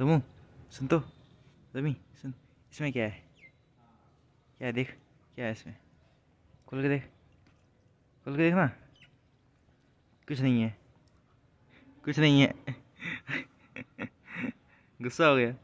रमू सुन तो रमी सुन इसमें क्या है क्या है देख क्या है इसमें खोल के देख खोल के देखना कुछ नहीं है कुछ नहीं है गुस्सा हो गया